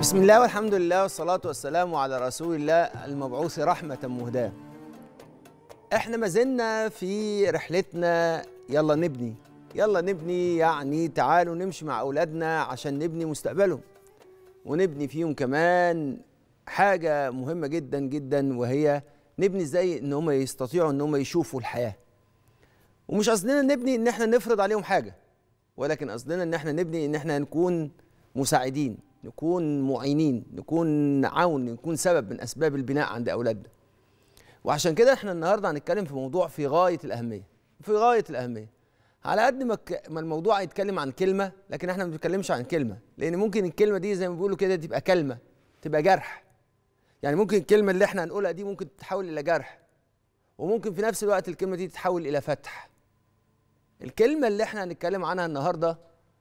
بسم الله والحمد لله والصلاة والسلام على رسول الله المبعوث رحمة مهداة احنا ما زلنا في رحلتنا يلا نبني يلا نبني يعني تعالوا نمشي مع أولادنا عشان نبني مستقبلهم ونبني فيهم كمان حاجة مهمة جدا جدا وهي نبني ازاي ان هم يستطيعوا ان هم يشوفوا الحياة ومش قصدنا نبني ان احنا نفرض عليهم حاجة ولكن قصدنا ان احنا نبني ان احنا نكون مساعدين نكون معينين نكون عون نكون سبب من اسباب البناء عند اولادنا وعشان كده احنا النهارده هنتكلم في موضوع في غايه الاهميه في غايه الاهميه على قد ما الموضوع يتكلم عن كلمه لكن احنا ما بنتكلمش عن كلمه لان ممكن الكلمه دي زي ما بيقولوا كده تبقى كلمه تبقى جرح يعني ممكن الكلمه اللي احنا هنقولها دي ممكن تتحول الى جرح وممكن في نفس الوقت الكلمه دي تتحول الى فتح الكلمه اللي احنا هنتكلم عنها النهارده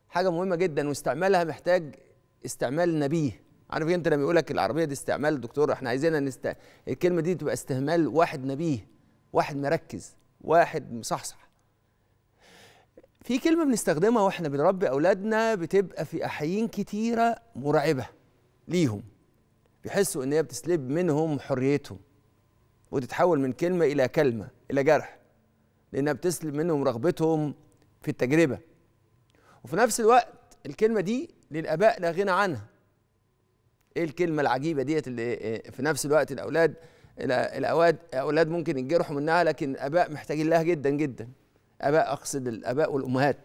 حاجه مهمه جدا واستعمالها محتاج استعمال نبيه عارف انت لما يقول لك العربيه دي استعمال دكتور احنا عايزينها نست... الكلمه دي تبقى استهمال واحد نبيه واحد مركز واحد مصحصح في كلمه بنستخدمها واحنا بنربي اولادنا بتبقى في احيين كتيره مرعبه ليهم بيحسوا ان هي بتسلب منهم حريتهم وتتحول من كلمه الى كلمه الى جرح لانها بتسلب منهم رغبتهم في التجربه وفي نفس الوقت الكلمه دي للاباء لا غنى عنها ايه الكلمه العجيبه ديت اللي إيه، في نفس الوقت الاولاد الاولاد اولاد ممكن يتجرحوا منها لكن الاباء محتاجين لها جدا جدا اباء اقصد الاباء والامهات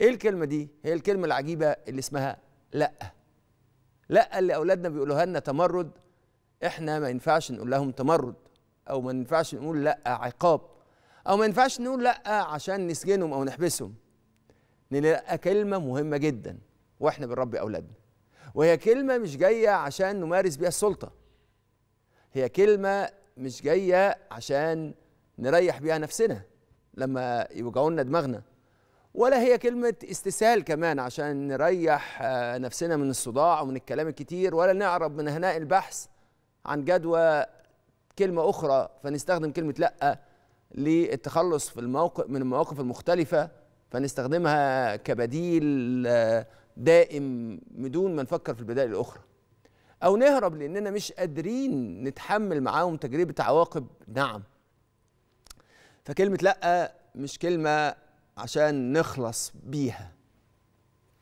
ايه الكلمه دي هي الكلمه العجيبه اللي اسمها لا لا اللي اولادنا بيقولوها لنا تمرد احنا ما ينفعش نقول لهم تمرد او ما ينفعش نقول لا عقاب او ما ينفعش نقول لا عشان نسجنهم او نحبسهم لا كلمه مهمه جدا واحنا بنربي اولادنا وهي كلمه مش جايه عشان نمارس بيها السلطه هي كلمه مش جايه عشان نريح بيها نفسنا لما يوجعوا لنا دماغنا ولا هي كلمة استسهال كمان عشان نريح آه، نفسنا من الصداع ومن الكلام الكتير ولا نعرب من هناء البحث عن جدوى كلمة أخرى فنستخدم كلمة لأ للتخلص في الموقف من المواقف المختلفة فنستخدمها كبديل آه، دائم بدون ما نفكر في البدائل الاخرى او نهرب لاننا مش قادرين نتحمل معاهم تجربه عواقب نعم فكلمه لا مش كلمه عشان نخلص بيها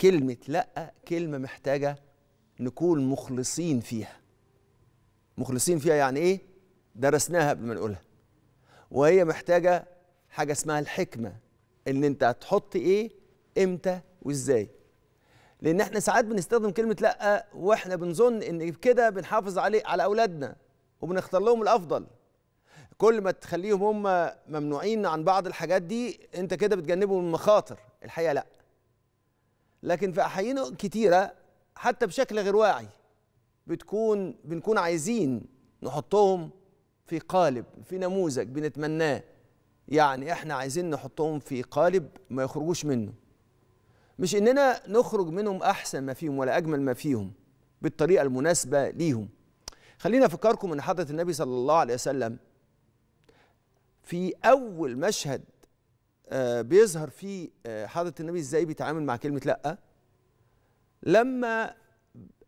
كلمه لا كلمه محتاجه نكون مخلصين فيها مخلصين فيها يعني ايه درسناها قبل ما نقولها وهي محتاجه حاجه اسمها الحكمه ان انت هتحط ايه امتى وازاي لان احنا ساعات بنستخدم كلمه لا واحنا بنظن ان كده بنحافظ عليه على اولادنا وبنختار لهم الافضل كل ما تخليهم هم ممنوعين عن بعض الحاجات دي انت كده بتجنبهم المخاطر الحقيقه لا لكن في احيان كتيره حتى بشكل غير واعي بتكون بنكون عايزين نحطهم في قالب في نموذج بنتمناه يعني احنا عايزين نحطهم في قالب ما يخرجوش منه مش اننا نخرج منهم احسن ما فيهم ولا اجمل ما فيهم بالطريقه المناسبه ليهم خلينا افكركم ان حضره النبي صلى الله عليه وسلم في اول مشهد آه، بيظهر فيه آه، حضره النبي ازاي بيتعامل مع كلمه لا لما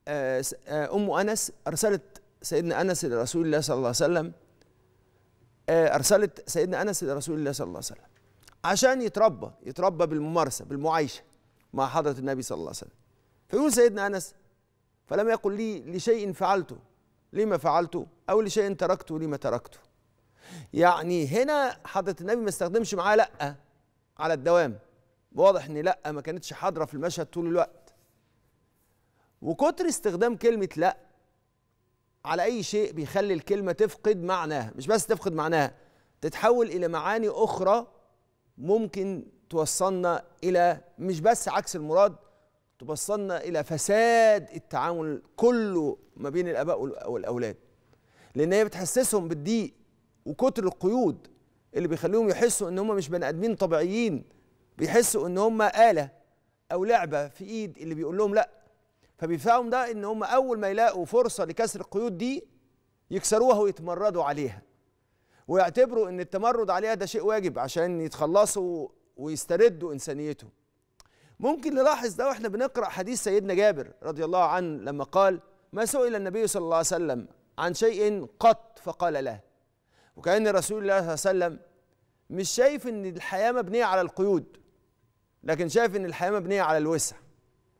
آه، ام انس ارسلت سيدنا انس لرسول الله صلى الله عليه وسلم ارسلت سيدنا انس لرسول الله صلى الله عليه وسلم عشان يتربى يتربى بالممارسه بالمعايشه مع حضرة النبي صلى الله عليه وسلم فيقول سيدنا أنس فلم يقل لي لشيء فعلته لما فعلته أو لشيء تركته لما تركته يعني هنا حضرة النبي ما استخدمش معاه لأ على الدوام واضح إن لأ ما كانتش حاضرة في المشهد طول الوقت وكتر استخدام كلمة لأ على أي شيء بيخلي الكلمة تفقد معناها مش بس تفقد معناها تتحول إلى معاني أخرى ممكن توصلنا الى مش بس عكس المراد توصلنا الى فساد التعامل كله ما بين الاباء والاولاد لان هي بتحسسهم بالضيق وكتر القيود اللي بيخليهم يحسوا ان هم مش بني ادمين طبيعيين بيحسوا ان هم آلة او لعبة في ايد اللي بيقول لهم لا فبيفهم ده ان هم اول ما يلاقوا فرصة لكسر القيود دي يكسروها ويتمردوا عليها ويعتبروا ان التمرد عليها ده شيء واجب عشان يتخلصوا ويستردوا انسانيته ممكن نلاحظ ده واحنا بنقرا حديث سيدنا جابر رضي الله عنه لما قال ما سئل النبي صلى الله عليه وسلم عن شيء قط فقال له وكأن رسول الله صلى الله عليه وسلم مش شايف ان الحياة مبنية على القيود لكن شايف ان الحياة مبنية على الوسع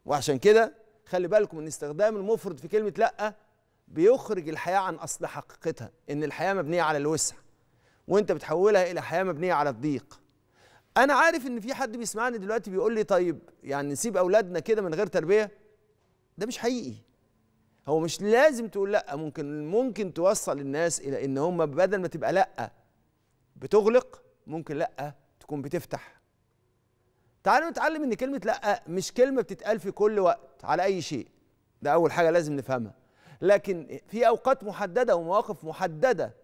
وعشان كده خلي بالكم ان استخدام المفرد في كلمة لأ بيخرج الحياة عن أصل حقيقتها ان الحياة مبنية على الوسع وانت بتحولها الى حياة مبنية على الضيق انا عارف ان في حد بيسمعني دلوقتي بيقول لي طيب يعني نسيب اولادنا كده من غير تربيه ده مش حقيقي هو مش لازم تقول لا ممكن ممكن توصل الناس الى ان هم بدل ما تبقى لا بتغلق ممكن لا تكون بتفتح تعالوا نتعلم ان كلمه لا مش كلمه بتتقال في كل وقت على اي شيء ده اول حاجه لازم نفهمها لكن في اوقات محدده ومواقف محدده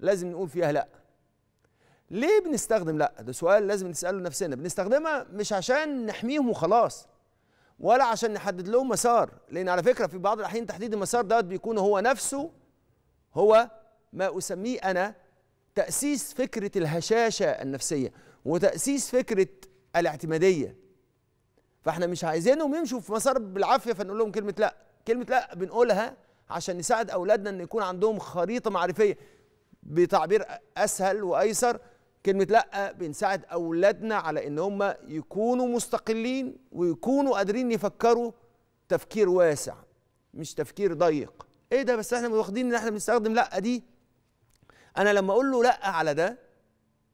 لازم نقول فيها لا ليه بنستخدم لا ده سؤال لازم نساله لنفسنا بنستخدمها مش عشان نحميهم وخلاص ولا عشان نحدد لهم مسار لان على فكره في بعض الاحيان تحديد المسار دوت بيكون هو نفسه هو ما اسميه انا تاسيس فكره الهشاشه النفسيه وتاسيس فكره الاعتماديه فاحنا مش عايزينهم يمشوا في مسار بالعافيه فنقول لهم كلمه لا كلمه لا بنقولها عشان نساعد اولادنا ان يكون عندهم خريطه معرفيه بتعبير اسهل وايسر كلمة لأ بنساعد أولادنا على إن هم يكونوا مستقلين ويكونوا قادرين يفكروا تفكير واسع مش تفكير ضيق إيه ده بس إحنا واخدين إن إحنا بنستخدم لأ دي أنا لما أقول له لأ على ده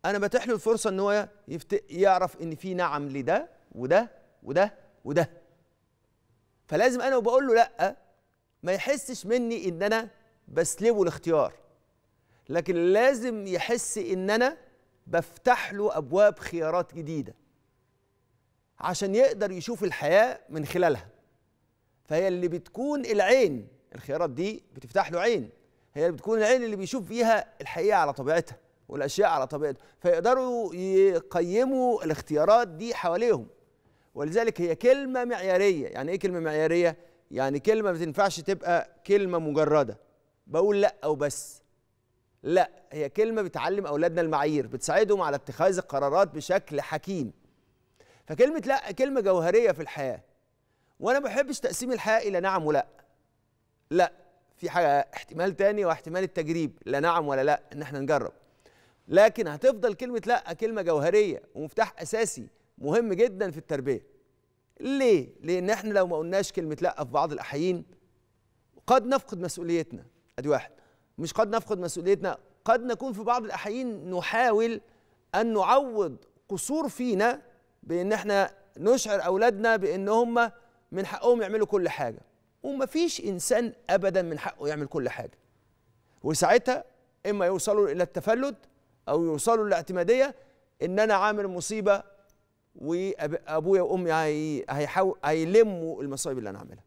أنا بتيح له الفرصة إن هو يفت... يعرف إن في نعم لده وده وده وده فلازم أنا وبقول له لأ ما يحسش مني إن أنا بسلبه الاختيار لكن لازم يحس إن أنا بفتح له ابواب خيارات جديده عشان يقدر يشوف الحياه من خلالها فهي اللي بتكون العين الخيارات دي بتفتح له عين هي اللي بتكون العين اللي بيشوف فيها الحقيقه على طبيعتها والاشياء على طبيعتها فيقدروا يقيموا الاختيارات دي حواليهم ولذلك هي كلمه معياريه يعني ايه كلمه معياريه يعني كلمه ما تنفعش تبقى كلمه مجرده بقول لا او بس لا هي كلمة بتعلم أولادنا المعايير بتساعدهم على اتخاذ القرارات بشكل حكيم فكلمة لا كلمة جوهرية في الحياة وأنا ما بحبش تقسيم الحياة إلى نعم ولا لا في حاجة احتمال تاني واحتمال التجريب لا نعم ولا لا إن احنا نجرب لكن هتفضل كلمة لا كلمة جوهرية ومفتاح أساسي مهم جدا في التربية ليه؟ لأن احنا لو ما قلناش كلمة لا في بعض الأحيان قد نفقد مسؤوليتنا أدي واحد مش قد نفقد مسؤوليتنا قد نكون في بعض الأحيان نحاول أن نعوض قصور فينا بأن احنا نشعر أولادنا بأن هم من حقهم يعملوا كل حاجة ومفيش إنسان أبدا من حقه يعمل كل حاجة وساعتها إما يوصلوا إلى التفلت أو يوصلوا للاعتمادية إن أنا عامل مصيبة وأبويا وأمي هيلموا المصايب اللي أنا عاملها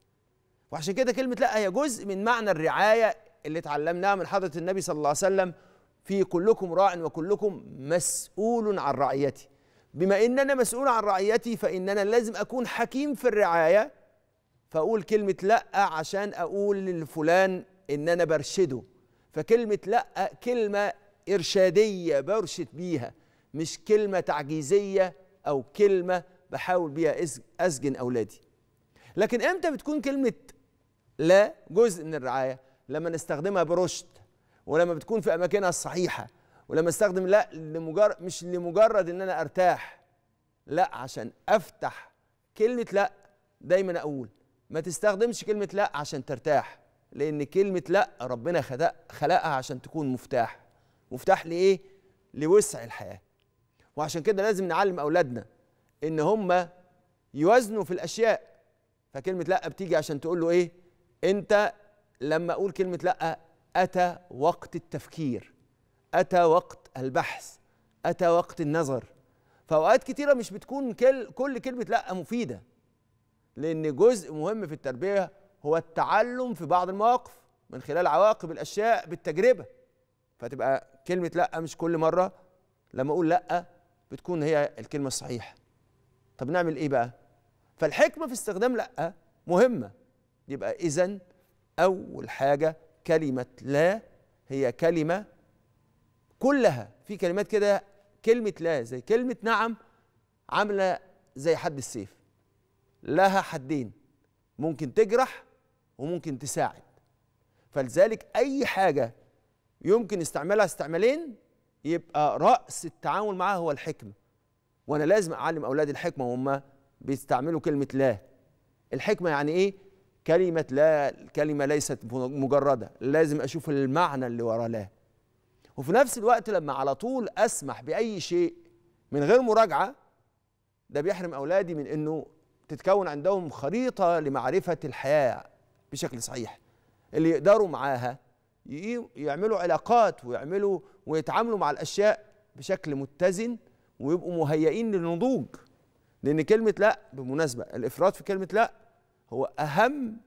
وعشان كده كلمة لا هي جزء من معنى الرعاية اللي اتعلمناها من حضرة النبي صلى الله عليه وسلم في كلكم راع وكلكم مسؤول عن رعيتي بما ان انا مسؤول عن رعيتي فان انا لازم اكون حكيم في الرعايه فاقول كلمه لا عشان اقول لفلان ان انا برشده فكلمه لا كلمه ارشاديه برشد بيها مش كلمه تعجيزيه او كلمه بحاول بيها اسجن اولادي لكن امتى بتكون كلمه لا جزء من الرعايه لما نستخدمها برشد ولما بتكون في اماكنها الصحيحه ولما استخدم لا لمجرد مش لمجرد ان انا ارتاح لا عشان افتح كلمه لا دايما اقول ما تستخدمش كلمه لا عشان ترتاح لان كلمه لا ربنا خلقها عشان تكون مفتاح مفتاح لايه لوسع الحياه وعشان كده لازم نعلم اولادنا ان هم يوازنوا في الاشياء فكلمه لا بتيجي عشان تقول له ايه انت لما اقول كلمه لا اتى وقت التفكير اتى وقت البحث اتى وقت النظر فاوقات كتيره مش بتكون كل, كل كلمه لا مفيده لان جزء مهم في التربيه هو التعلم في بعض المواقف من خلال عواقب الاشياء بالتجربه فتبقى كلمه لا مش كل مره لما اقول لا بتكون هي الكلمه الصحيحه طب نعمل ايه بقى فالحكمه في استخدام لا مهمه يبقى اذا أول حاجة كلمة لا هي كلمة كلها في كلمات كده كلمة لا زي كلمة نعم عاملة زي حد السيف لها حدين ممكن تجرح وممكن تساعد فلذلك أي حاجة يمكن استعمالها استعمالين يبقى رأس التعامل معها هو الحكمة وأنا لازم أعلم أولادي الحكمة وهم بيستعملوا كلمة لا الحكمة يعني إيه؟ كلمة لا الكلمة ليست مجردة لازم أشوف المعنى اللي ورا لا وفي نفس الوقت لما على طول أسمح بأي شيء من غير مراجعة ده بيحرم أولادي من أنه تتكون عندهم خريطة لمعرفة الحياة بشكل صحيح اللي يقدروا معاها يعملوا علاقات ويعملوا ويتعاملوا مع الأشياء بشكل متزن ويبقوا مهيئين للنضوج لأن كلمة لا بالمناسبة الإفراط في كلمة لا هو أهم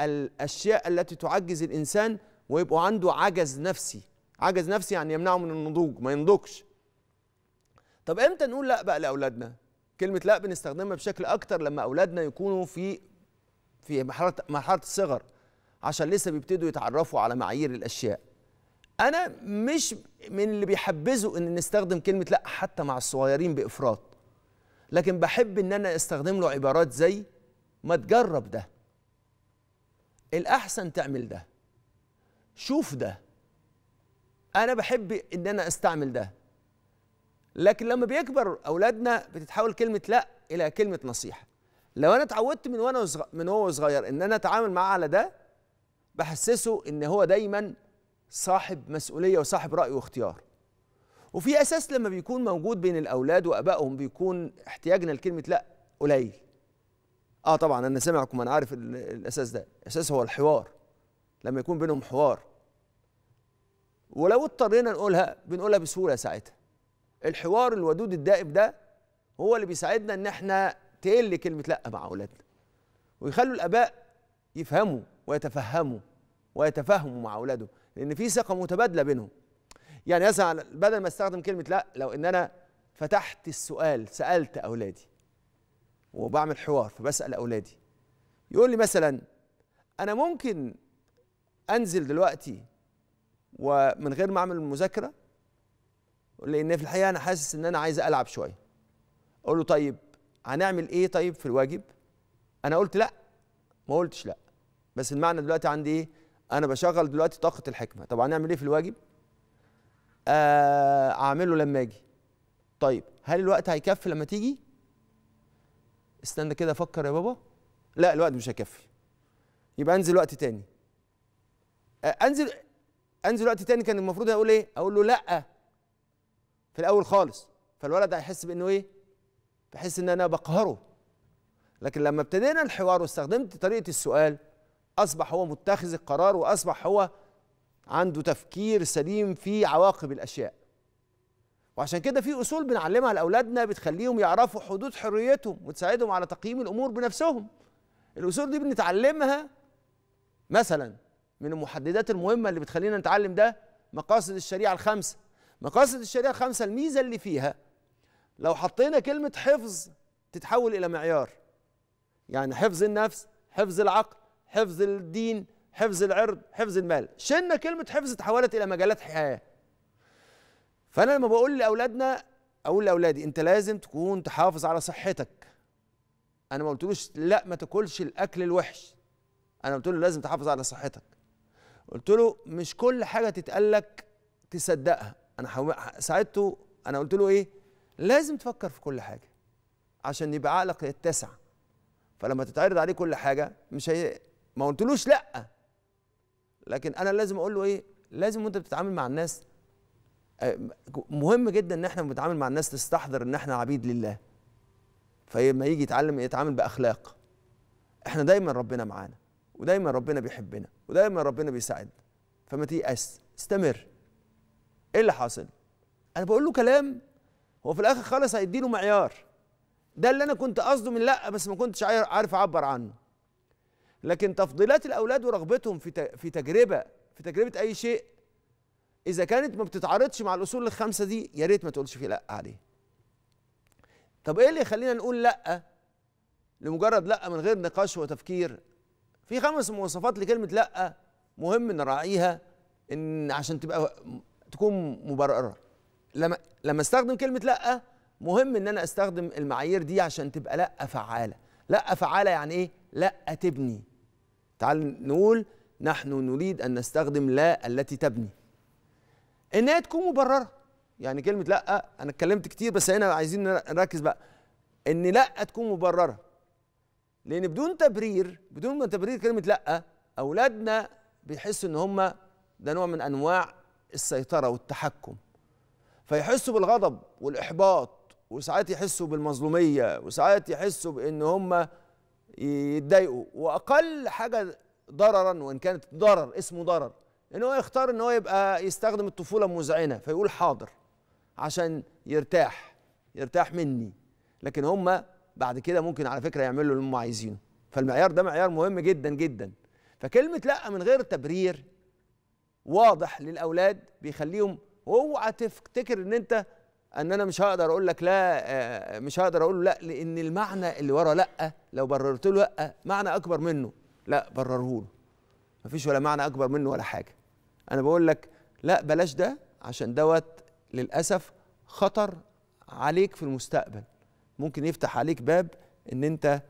الأشياء التي تعجز الإنسان ويبقى عنده عجز نفسي عجز نفسي يعني يمنعه من النضوج ما ينضجش طب امتى نقول لا بقى لاولادنا كلمه لا بنستخدمها بشكل اكتر لما اولادنا يكونوا في في مرحله مرحله الصغر عشان لسه بيبتدوا يتعرفوا على معايير الاشياء انا مش من اللي بيحبذوا ان نستخدم كلمه لا حتى مع الصغيرين بافراط لكن بحب ان انا استخدم له عبارات زي ما تجرب ده الأحسن تعمل ده شوف ده أنا بحب إن أنا أستعمل ده لكن لما بيكبر أولادنا بتتحول كلمة لأ إلى كلمة نصيحة لو أنا اتعودت من وأنا من هو صغير إن أنا أتعامل معاه على ده بحسسه إن هو دايما صاحب مسؤولية وصاحب رأي واختيار وفي أساس لما بيكون موجود بين الأولاد وأبائهم بيكون احتياجنا لكلمة لأ قليل اه طبعا انا سامعكم انا عارف الاساس ده الاساس هو الحوار لما يكون بينهم حوار ولو اضطرينا نقولها بنقولها بسهوله ساعتها الحوار الودود الدائب ده هو اللي بيساعدنا ان احنا تقل كلمه لا مع اولادنا ويخلوا الاباء يفهموا ويتفهموا ويتفاهموا مع اولادهم لان في ثقه متبادله بينهم يعني مثلا بدل ما استخدم كلمه لا لو ان انا فتحت السؤال سالت اولادي وبعمل حوار فبسال اولادي يقول لي مثلا انا ممكن انزل دلوقتي ومن غير ما اعمل مذاكره لان في الحقيقه انا حاسس ان انا عايز العب شويه اقول له طيب هنعمل ايه طيب في الواجب انا قلت لا ما قلتش لا بس المعنى دلوقتي عندي ايه انا بشغل دلوقتي طاقه الحكمه طب هنعمل ايه في الواجب آه، اعمله لما اجي طيب هل الوقت هيكفي لما تيجي استنى كده افكر يا بابا لا الوقت مش هيكفي يبقى انزل وقت تاني انزل انزل وقت تاني كان المفروض اقول ايه اقول له لا في الاول خالص فالولد هيحس بانه ايه بحس ان انا بقهره لكن لما ابتدينا الحوار واستخدمت طريقه السؤال اصبح هو متخذ القرار واصبح هو عنده تفكير سليم في عواقب الاشياء وعشان كده في اصول بنعلمها لاولادنا بتخليهم يعرفوا حدود حريتهم وتساعدهم على تقييم الامور بنفسهم الاصول دي بنتعلمها مثلا من المحددات المهمه اللي بتخلينا نتعلم ده مقاصد الشريعه الخمسه مقاصد الشريعه الخمسه الميزه اللي فيها لو حطينا كلمه حفظ تتحول الى معيار يعني حفظ النفس حفظ العقل حفظ الدين حفظ العرض حفظ المال شلنا كلمه حفظ تحولت الى مجالات حياه فانا لما بقول لاولادنا اقول لاولادي انت لازم تكون تحافظ على صحتك انا ما قلتلوش لا ما تاكلش الاكل الوحش انا قلت له لازم تحافظ على صحتك قلت له مش كل حاجه تتقالك تصدقها انا ساعدته انا قلت له ايه لازم تفكر في كل حاجه عشان يبقى عقلك يتسع فلما تتعرض عليه كل حاجه مش هي ما قلتلوش لا لكن انا لازم اقول له ايه لازم وانت بتتعامل مع الناس مهم جدا ان احنا بنتعامل مع الناس تستحضر ان احنا عبيد لله فلما يجي يتعلم يتعامل باخلاق احنا دايما ربنا معانا ودايما ربنا بيحبنا ودايما ربنا بيساعدنا فما تيأس استمر ايه اللي حاصل انا بقول له كلام هو في الاخر خالص له معيار ده اللي انا كنت قصده من لا بس ما كنتش عارف اعبر عنه لكن تفضيلات الاولاد ورغبتهم في في تجربه في تجربه اي شيء اذا كانت ما بتتعارضش مع الاصول الخمسه دي يا ريت ما تقولش فيه لا عليه طب ايه اللي يخلينا نقول لا لمجرد لا من غير نقاش وتفكير في خمس مواصفات لكلمه لا مهم نراعيها ان عشان تبقى تكون مبرره لما لما استخدم كلمه لا مهم ان انا استخدم المعايير دي عشان تبقى لا فعاله لا فعاله يعني ايه لا تبني تعال نقول نحن نريد ان نستخدم لا التي تبني انها تكون مبرره يعني كلمه لا انا اتكلمت كتير بس هنا عايزين نركز بقى ان لا تكون مبرره لان بدون تبرير بدون ما تبرير كلمه لا اولادنا بيحسوا ان هم ده نوع من انواع السيطره والتحكم فيحسوا بالغضب والاحباط وساعات يحسوا بالمظلوميه وساعات يحسوا بان هم يتضايقوا واقل حاجه ضررا وان كانت ضرر اسمه ضرر ان هو يختار ان هو يبقى يستخدم الطفوله مزعنه فيقول حاضر عشان يرتاح يرتاح مني لكن هم بعد كده ممكن على فكره يعملوا اللي هم عايزينه فالمعيار ده معيار مهم جدا جدا فكلمه لا من غير تبرير واضح للاولاد بيخليهم اوعى تفتكر ان انت ان انا مش هقدر اقول لك لا آه، آه، مش هقدر اقول له لا لان المعنى اللي ورا لا لو بررت له لا معنى اكبر منه لا برره له مفيش ولا معنى اكبر منه ولا حاجه انا بقول لك لا بلاش ده عشان دوت للاسف خطر عليك في المستقبل ممكن يفتح عليك باب ان انت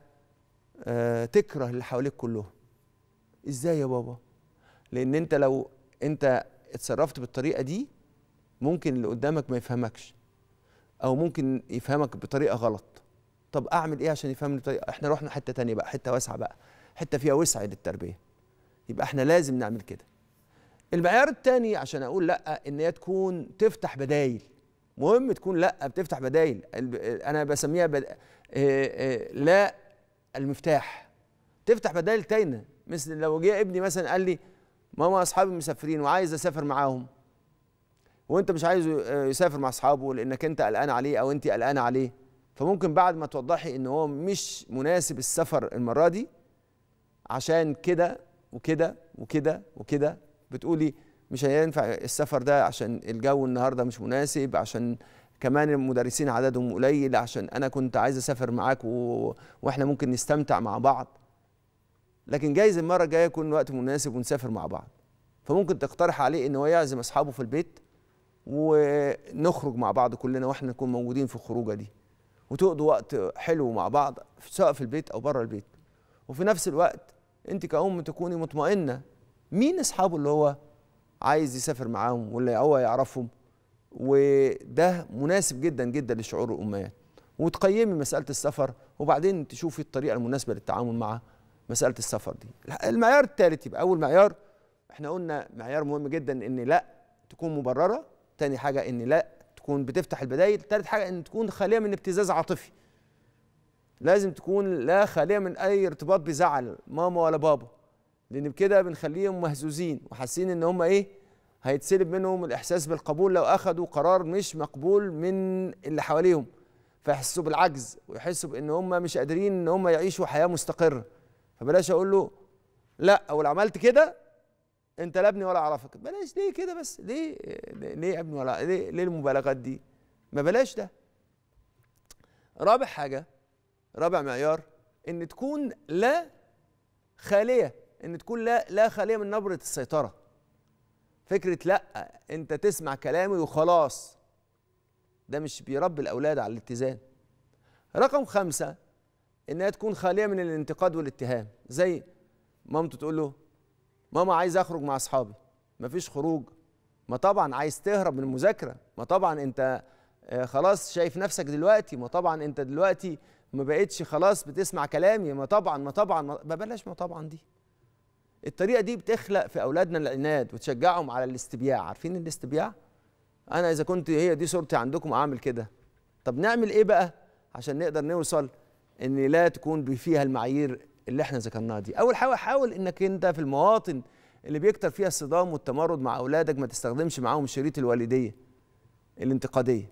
آه، تكره اللي حواليك كلهم ازاي يا بابا لان انت لو انت اتصرفت بالطريقه دي ممكن اللي قدامك ما يفهمكش او ممكن يفهمك بطريقه غلط طب اعمل ايه عشان يفهمني بطريقه احنا رحنا حته تانية بقى حته واسعه بقى حته فيها وسع للتربيه يبقى احنا لازم نعمل كده المعيار الثاني عشان اقول لا ان هي تكون تفتح بدايل مهم تكون لا بتفتح بدايل انا بسميها بد... لا المفتاح تفتح بدايل تاينه مثل لو جه ابني مثلا قال لي ماما اصحابي مسافرين وعايز اسافر معاهم وانت مش عايز يسافر مع اصحابه لانك انت قلقان عليه او انت قلقانه عليه فممكن بعد ما توضحي ان هو مش مناسب السفر المره دي عشان كده وكده وكده وكده بتقولي مش هينفع السفر ده عشان الجو النهارده مش مناسب عشان كمان المدرسين عددهم قليل عشان انا كنت عايز اسافر معاك و... واحنا ممكن نستمتع مع بعض لكن جايز المره الجايه يكون وقت مناسب ونسافر مع بعض فممكن تقترح عليه ان هو يعزم اصحابه في البيت ونخرج مع بعض كلنا واحنا نكون موجودين في الخروجه دي وتقضوا وقت حلو مع بعض سواء في البيت او بره البيت وفي نفس الوقت انت كأم تكوني مطمئنه مين اصحابه اللي هو عايز يسافر معاهم واللي هو يعرفهم وده مناسب جدا جدا لشعور الامهات وتقيمي مساله السفر وبعدين تشوفي الطريقه المناسبه للتعامل مع مساله السفر دي المعيار الثالث يبقى اول معيار احنا قلنا معيار مهم جدا ان لا تكون مبرره تاني حاجه ان لا تكون بتفتح البدايل تالت حاجه ان تكون خاليه من ابتزاز عاطفي لازم تكون لا خاليه من اي ارتباط بزعل ماما ولا بابا لان بكده بنخليهم مهزوزين وحاسين ان هم ايه هيتسلب منهم الاحساس بالقبول لو اخذوا قرار مش مقبول من اللي حواليهم فيحسوا بالعجز ويحسوا بان هم مش قادرين ان هم يعيشوا حياه مستقره فبلاش اقول له لا او لو عملت كده انت لا ابني ولا اعرفك بلاش ليه كده بس ليه ليه ابني ولا ليه, ليه المبالغات دي ما بلاش ده رابع حاجه رابع معيار ان تكون لا خاليه ان تكون لا لا خاليه من نبره السيطره فكره لا انت تسمع كلامي وخلاص ده مش بيربي الاولاد على الاتزان رقم خمسة انها تكون خاليه من الانتقاد والاتهام زي مامته تقول له ماما عايز اخرج مع اصحابي مفيش خروج ما طبعا عايز تهرب من المذاكره ما طبعا انت آه، خلاص شايف نفسك دلوقتي ما طبعا انت دلوقتي ما بقتش خلاص بتسمع كلامي ما طبعا ما طبعا ما بلاش ما طبعا دي الطريقه دي بتخلق في اولادنا العناد وتشجعهم على الاستبياع عارفين الاستبياع انا اذا كنت هي دي صورتي عندكم اعمل كده طب نعمل ايه بقى عشان نقدر نوصل ان لا تكون فيها المعايير اللي احنا ذكرناها دي اول حاجه حاول انك انت في المواطن اللي بيكتر فيها الصدام والتمرد مع اولادك ما تستخدمش معاهم شريط الوالديه الانتقاديه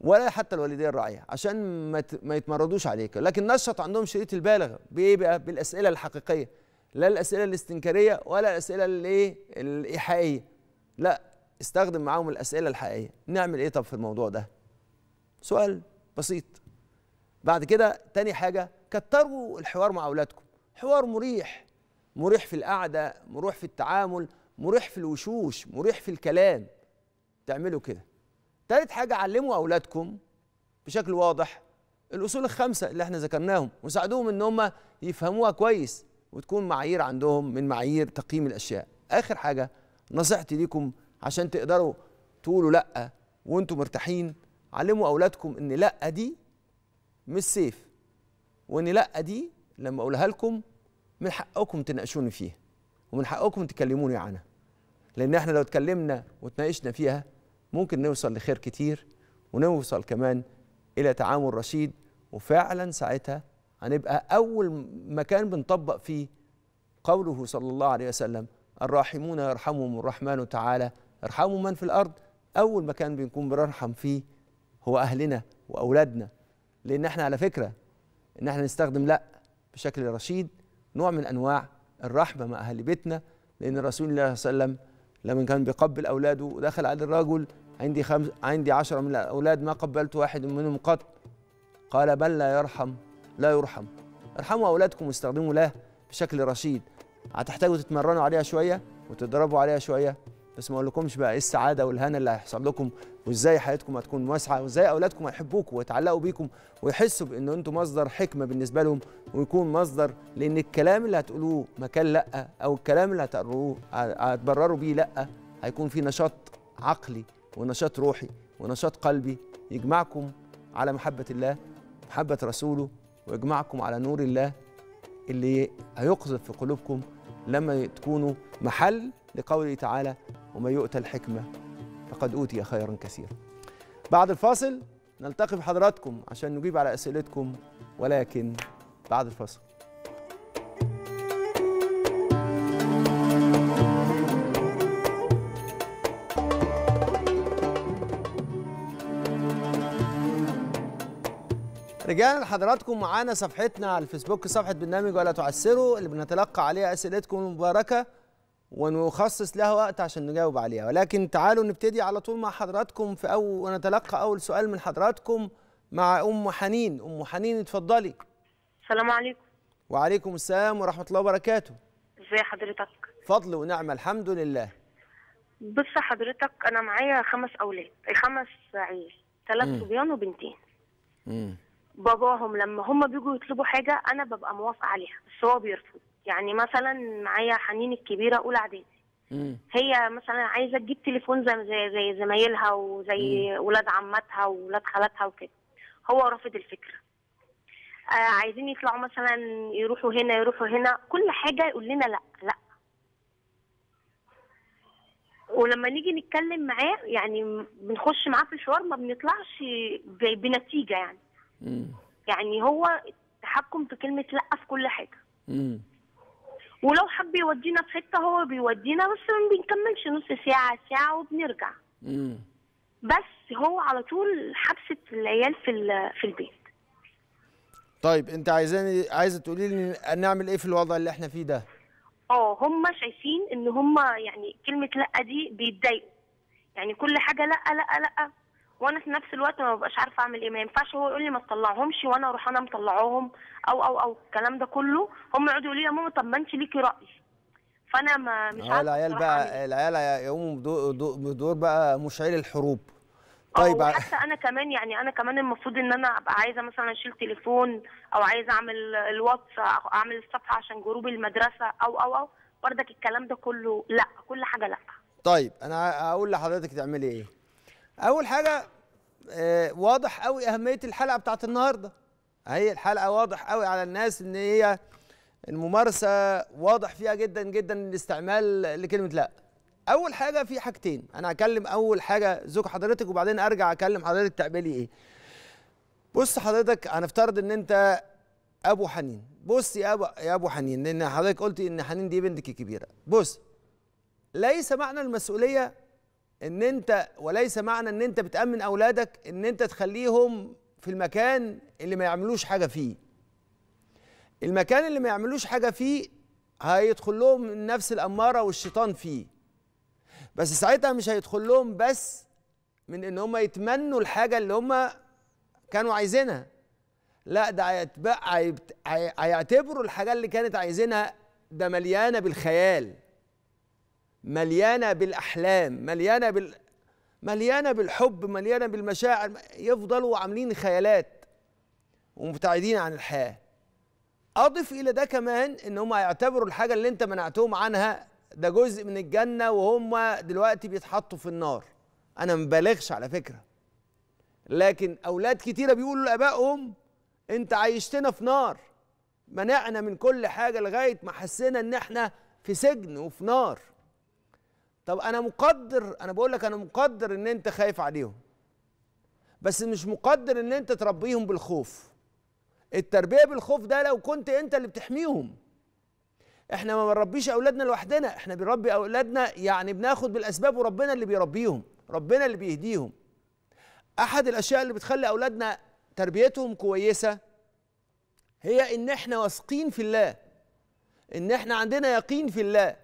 ولا حتى الوالديه الراعيه عشان ما يتمردوش عليك لكن نشط عندهم شريط البالغ بايه بقى بالاسئله الحقيقيه لا الاسئله الاستنكاريه ولا الاسئله الايه الايحائيه لا استخدم معاهم الاسئله الحقيقيه نعمل ايه طب في الموضوع ده سؤال بسيط بعد كده تاني حاجه كتروا الحوار مع اولادكم حوار مريح مريح في القعده مريح في التعامل مريح في الوشوش مريح في الكلام تعملوا كده تالت حاجه علموا اولادكم بشكل واضح الاصول الخمسه اللي احنا ذكرناهم وساعدوهم ان هم يفهموها كويس وتكون معايير عندهم من معايير تقييم الاشياء اخر حاجه نصيحتي ليكم عشان تقدروا تقولوا لا وانتم مرتاحين علموا اولادكم ان لا دي مش سيف وان لا دي لما اقولها لكم من حقكم تناقشوني فيها ومن حقكم تكلموني عنها لان احنا لو اتكلمنا وتناقشنا فيها ممكن نوصل لخير كتير ونوصل كمان الى تعامل رشيد وفعلا ساعتها هنبقى أول مكان بنطبق فيه قوله صلى الله عليه وسلم الراحمون يرحمهم الرحمن تعالى ارحموا من في الأرض أول مكان بنكون بنرحم فيه هو أهلنا وأولادنا لأن احنا على فكرة إن احنا نستخدم لأ بشكل رشيد نوع من أنواع الرحمة مع أهل بيتنا لأن رسول الله صلى الله عليه وسلم لما كان بيقبل أولاده ودخل على الرجل عندي خمس عندي عشرة من الأولاد ما قبلت واحد منهم قط قال بل لا يرحم لا يرحم ارحموا أولادكم واستخدموا له بشكل رشيد هتحتاجوا تتمرنوا عليها شوية وتضربوا عليها شوية بس ما اقولكمش بقى ايه السعاده والهنا اللي هيحصل لكم وازاي حياتكم هتكون واسعه وازاي اولادكم هيحبوكم ويتعلقوا بيكم ويحسوا بان انتم مصدر حكمه بالنسبه لهم ويكون مصدر لان الكلام اللي هتقولوه مكان لا او الكلام اللي هتقروه هتبرروا بيه لا هيكون في نشاط عقلي ونشاط روحي ونشاط قلبي يجمعكم على محبه الله محبه رسوله ويجمعكم على نور الله اللي هيقذف في قلوبكم لما تكونوا محل لقوله تعالى وما يؤتى الحكمة فقد أوتي خيرا كثيرا بعد الفاصل نلتقي بحضراتكم عشان نجيب على أسئلتكم ولكن بعد الفاصل رجعنا لحضراتكم معانا صفحتنا على الفيسبوك صفحه برنامج ولا تعسروا اللي بنتلقى عليها اسئلتكم المباركه ونخصص لها وقت عشان نجاوب عليها ولكن تعالوا نبتدي على طول مع حضراتكم في اول ونتلقى اول سؤال من حضراتكم مع ام حنين ام حنين اتفضلي السلام عليكم وعليكم السلام ورحمه الله وبركاته ازي حضرتك فضل ونعمه الحمد لله بص حضرتك انا معايا خمس اولاد خمس عيال ثلاث صبيان وبنتين امم باباهم لما هم بيجوا يطلبوا حاجه انا ببقى موافقه عليها بس هو بيرفض يعني مثلا معايا حنين الكبيره اولى اعدادي هي مثلا عايزه تجيب تليفون زي زي زمايلها وزي اولاد عمتها واولاد خالاتها وكده هو رافض الفكره آه عايزين يطلعوا مثلا يروحوا هنا يروحوا هنا كل حاجه يقول لنا لا لا ولما نيجي نتكلم معاه يعني بنخش معاه في الحوار ما بنطلعش بنتيجه يعني يعني هو تحكم في كلمه لا في كل حاجه ولو حب يودينا في حته هو بيودينا بس ما بنكملش نص ساعه ساعه وبنرجع بس هو على طول حبسه العيال في في البيت طيب انت عايزاني عايزه تقولي لي نعمل ايه في الوضع اللي احنا فيه ده اه هم شايفين ان هم يعني كلمه لا دي بيتضايقوا يعني كل حاجه لا لا لا وانا في نفس الوقت ما ببقاش عارفه اعمل ايه ما ينفعش هو يقول لي ما تطلعهمش وانا اروح انا مطلعاهم او او او الكلام ده كله هم يقعدوا يقولوا لي يا ماما طب ما انت ليكي راي فانا ما مش آه، عارفه العيال بقى العيال يقوموا بدور بقى مشعل الحروب آه، طيب حتى انا كمان يعني انا كمان المفروض ان انا ابقى عايزه مثلا اشيل تليفون او عايزه اعمل الواتس اعمل الصفحه عشان جروب المدرسه او او او بردك الكلام ده كله لا كل حاجه لا طيب انا هقول لحضرتك تعملي ايه اول حاجه آه، واضح قوي اهميه الحلقه بتاعت النهارده هي الحلقه واضح قوي على الناس ان هي الممارسه واضح فيها جدا جدا الاستعمال لكلمه لا اول حاجه في حاجتين انا هكلم اول حاجه زوج حضرتك وبعدين ارجع اكلم حضرتك تعملي ايه بص حضرتك هنفترض ان انت ابو حنين بص يا ابو يا ابو حنين لان حضرتك قلتي ان حنين دي بنتك الكبيره بص ليس معنى المسؤوليه ان انت وليس معنى ان انت بتامن اولادك ان انت تخليهم في المكان اللي ما يعملوش حاجه فيه المكان اللي ما يعملوش حاجه فيه هيدخل لهم نفس الاماره والشيطان فيه بس ساعتها مش هيدخل لهم بس من ان هم يتمنوا الحاجه اللي هم كانوا عايزينها لا ده هيعتبروا الحاجه اللي كانت عايزينها ده مليانه بالخيال مليانه بالاحلام مليانه بال مليانه بالحب مليانه بالمشاعر يفضلوا عاملين خيالات ومبتعدين عن الحياه اضف الى ده كمان ان هم هيعتبروا الحاجه اللي انت منعتهم عنها ده جزء من الجنه وهم دلوقتي بيتحطوا في النار انا مبالغش على فكره لكن اولاد كتيره بيقولوا لابائهم انت عايشتنا في نار منعنا من كل حاجه لغايه ما حسينا ان احنا في سجن وفي نار طب انا مقدر انا بقول لك انا مقدر ان انت خايف عليهم بس مش مقدر ان انت تربيهم بالخوف التربيه بالخوف ده لو كنت انت اللي بتحميهم احنا ما بنربيش اولادنا لوحدنا احنا بنربي اولادنا يعني بناخد بالاسباب وربنا اللي بيربيهم ربنا اللي بيهديهم احد الاشياء اللي بتخلي اولادنا تربيتهم كويسه هي ان احنا واثقين في الله ان احنا عندنا يقين في الله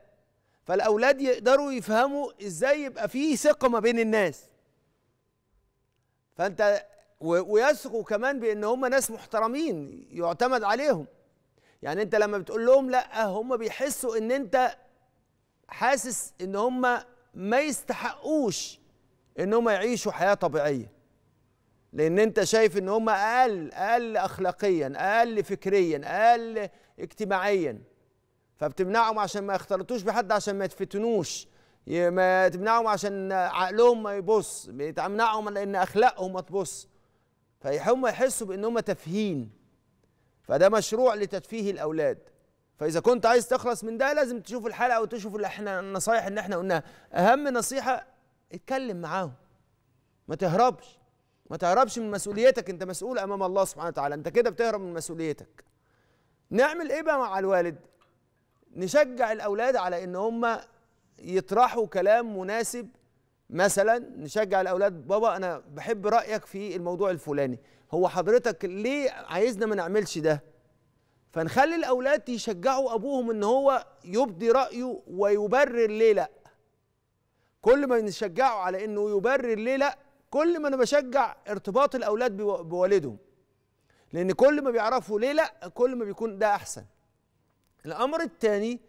فالاولاد يقدروا يفهموا ازاي يبقى فيه ثقه ما بين الناس فانت ويثقوا كمان بان هم ناس محترمين يعتمد عليهم يعني انت لما بتقول لهم لا هم بيحسوا ان انت حاسس ان هم ما يستحقوش ان هم يعيشوا حياه طبيعيه لان انت شايف ان هم اقل اقل اخلاقيا اقل فكريا اقل اجتماعيا فبتمنعهم عشان ما يختلطوش بحد عشان ما يتفتنوش ما تمنعهم عشان عقلهم ما يبص بتمنعهم لان اخلاقهم ما تبص فهم يحسوا بان هم تافهين فده مشروع لتدفيه الاولاد فاذا كنت عايز تخلص من ده لازم تشوف الحلقه وتشوف اللي احنا النصايح اللي احنا قلناها اهم نصيحه اتكلم معاهم ما تهربش ما تهربش من مسؤوليتك انت مسؤول امام الله سبحانه وتعالى انت كده بتهرب من مسؤوليتك نعمل ايه بقى مع الوالد نشجع الاولاد على ان هم يطرحوا كلام مناسب مثلا نشجع الاولاد بابا انا بحب رايك في الموضوع الفلاني هو حضرتك ليه عايزنا ما نعملش ده فنخلي الاولاد يشجعوا ابوهم ان هو يبدي رايه ويبرر ليه لا كل ما نشجعه على انه يبرر ليه لا كل ما انا بشجع ارتباط الاولاد بوالدهم لان كل ما بيعرفوا ليه لا كل ما بيكون ده احسن الامر الثاني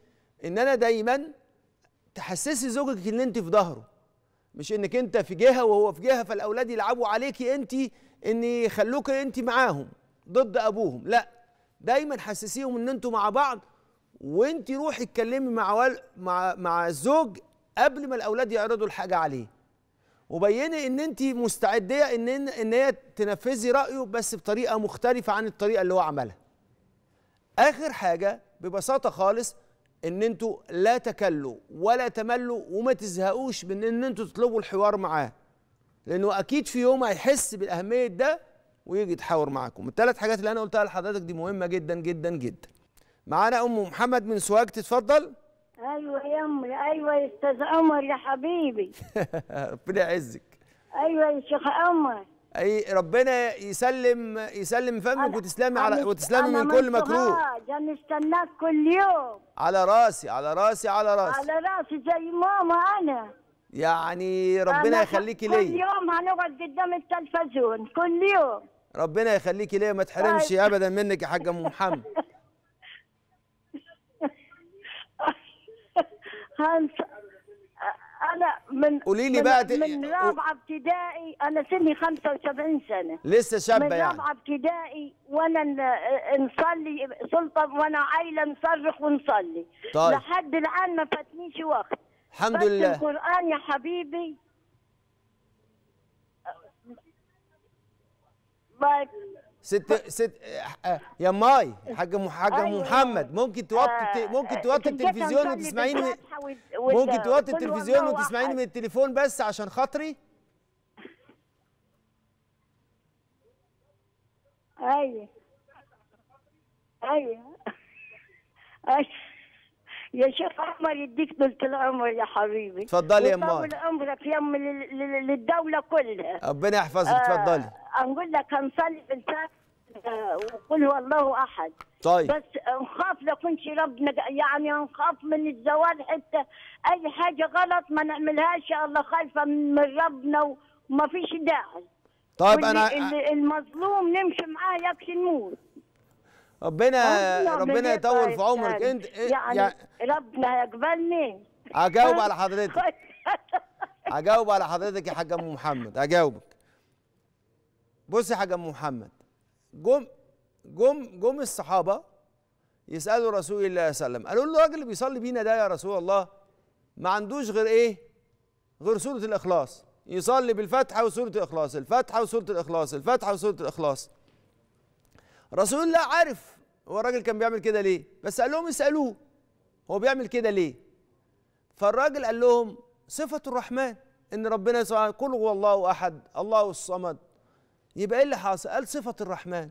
ان انا دايما تحسسي زوجك ان انت في ظهره مش انك انت في جهه وهو في جهه فالاولاد يلعبوا عليكي انت ان يخلوك انت معاهم ضد ابوهم لا دايما حسسيهم ان انتوا مع بعض وانت روحي اتكلمي مع وال... مع مع الزوج قبل ما الاولاد يعرضوا الحاجه عليه وبيني ان انت مستعديه ان ان هي تنفذي رايه بس بطريقه مختلفه عن الطريقه اللي هو عملها اخر حاجه ببساطه خالص ان انتوا لا تكلوا ولا تملوا وما تزهقوش من ان انتوا تطلبوا الحوار معاه لانه اكيد في يوم هيحس باهميه ده ويجي يتحاور معاكم الثلاث حاجات اللي انا قلتها لحضرتك دي مهمه جدا جدا جدا معانا ام محمد من سواك تتفضل ايوه يا امي ايوه يا استاذ عمر يا حبيبي ربنا يعزك ايوه يا شيخ عمر اي ربنا يسلم يسلم فمك وتسلمي على وتسلمي من كل مكروه آه، انا استناك كل يوم على راسي على راسي على راسي على راسي زي ماما انا يعني ربنا يخليكي ليا كل يوم هنقعد قدام التلفزيون كل يوم ربنا يخليكي ليا ما تحرمش طيب. ابدا منك يا حاجه ام محمد هنص... انا من قولي لي بقى من رابعه ابتدائي انا سني 75 سنه لسه شابه يعني من رابعه ابتدائي وانا نصلي سلطه وانا عايله نصرخ ونصلي طيب لحد الان ما فاتنيش وقت الحمد بس لله القران يا حبيبي ست ست يا ماي حاج حاجه أيوة. محمد ممكن توطي آه ممكن توطي التلفزيون وتسمعيني من... ممكن توطي التلفزيون وتسمعيني من التليفون بس عشان خاطري ايوه ايوه ايوه يا شيخ عمر يديك طول العمر يا حبيبي تفضلي يا ماما طول عمرك يم للدوله كلها ربنا يحفظك آه، تفضلي اقول لك هنصلي بالفاتحه آه، وقل هو الله احد طيب بس نخاف لا كنش ربنا يعني نخاف من الزوال حتى اي حاجه غلط ما نعملهاش الله خايفه من ربنا وما فيش داعي طيب انا المظلوم نمشي معاه يكفي نموت ربنا ربنا يطول في طيب، عمرك يعني انت يعني, يعني ربنا يقبلني اجاوب على حضرتك اجاوب طيب. على حضرتك يا حاج ام محمد اجاوبك بصي يا حاج ام محمد جم جم جم الصحابه يسالوا رسول الله صلى الله عليه وسلم قالوا له الراجل اللي بيصلي بينا ده يا رسول الله ما عندوش غير ايه غير سوره الاخلاص يصلي بالفاتحه وسوره الاخلاص الفاتحه وسوره الاخلاص الفاتحه وسوره الاخلاص رسول الله عارف هو الراجل كان بيعمل كده ليه بس قال لهم اسالوه هو بيعمل كده ليه فالراجل قال لهم صفه الرحمن ان ربنا سبحانه قل هو الله احد الله الصمد يبقى ايه اللي حاصل قال صفه الرحمن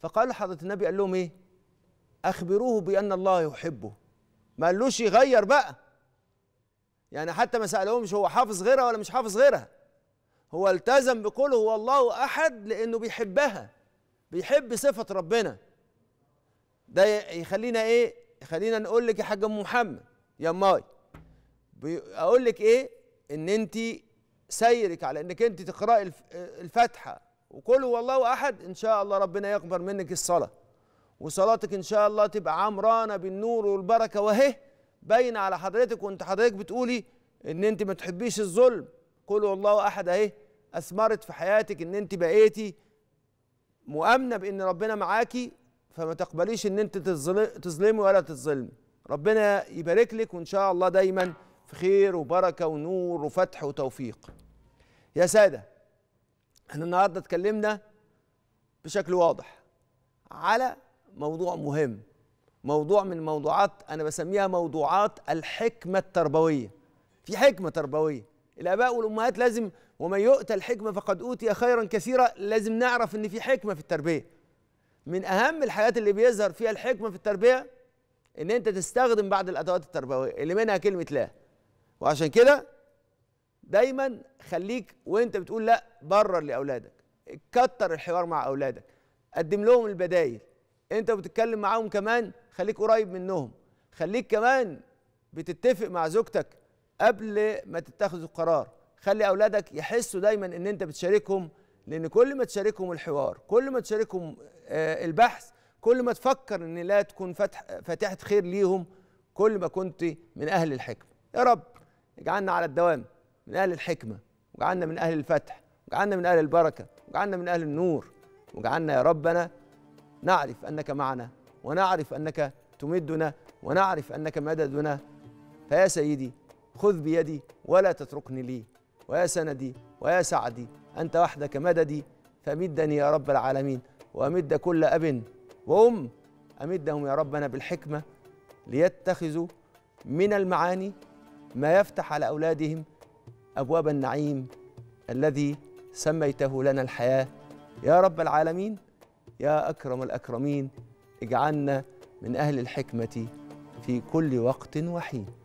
فقال حضره النبي قال لهم ايه اخبروه بان الله يحبه ما قالوش يغير بقى يعني حتى ما سالهمش هو حافظ غيرها ولا مش حافظ غيرها هو التزم بقوله هو الله احد لانه بيحبها بيحب صفة ربنا ده يخلينا ايه يخلينا نقول لك يا حاج ام محمد يا ماي اقول لك ايه ان انت سيرك على انك انت تقراي الفاتحه وقولوا والله احد ان شاء الله ربنا يقبل منك الصلاه وصلاتك ان شاء الله تبقى عمرانه بالنور والبركه وهي باين على حضرتك وانت حضرتك بتقولي ان انت ما تحبيش الظلم قولوا والله الله احد اهي اثمرت في حياتك ان انت بقيتي مؤمنه بان ربنا معاكي فما تقبليش ان انت تظلمي ولا تتظلمي ربنا يبارك لك وان شاء الله دايما في خير وبركه ونور وفتح وتوفيق يا ساده احنا النهارده اتكلمنا بشكل واضح على موضوع مهم موضوع من موضوعات انا بسميها موضوعات الحكمه التربويه في حكمه تربويه الاباء والامهات لازم ومن يؤتى الحكمة فقد أوتي خيرا كثيرا لازم نعرف إن في حكمة في التربية من أهم الحاجات اللي بيظهر فيها الحكمة في التربية إن أنت تستخدم بعض الأدوات التربوية اللي منها كلمة لا وعشان كده دايما خليك وأنت بتقول لا برر لأولادك كتر الحوار مع أولادك قدم لهم البدايل أنت بتتكلم معاهم كمان خليك قريب منهم خليك كمان بتتفق مع زوجتك قبل ما تتخذوا القرار خلي اولادك يحسوا دايما ان انت بتشاركهم لان كل ما تشاركهم الحوار كل ما تشاركهم آه، البحث كل ما تفكر ان لا تكون فتح فاتحه خير ليهم كل ما كنت من اهل الحكمه يا رب اجعلنا على الدوام من اهل الحكمه واجعلنا من اهل الفتح واجعلنا من اهل البركه واجعلنا من اهل النور واجعلنا يا ربنا نعرف انك معنا ونعرف انك تمدنا ونعرف انك مددنا فيا سيدي خذ بيدي ولا تتركني لي ويا سندي ويا سعدي أنت وحدك مددي فمدني يا رب العالمين وأمد كل أب وأم أمدهم يا ربنا بالحكمة ليتخذوا من المعاني ما يفتح على أولادهم أبواب النعيم الذي سميته لنا الحياة يا رب العالمين يا أكرم الأكرمين اجعلنا من أهل الحكمة في كل وقت وحين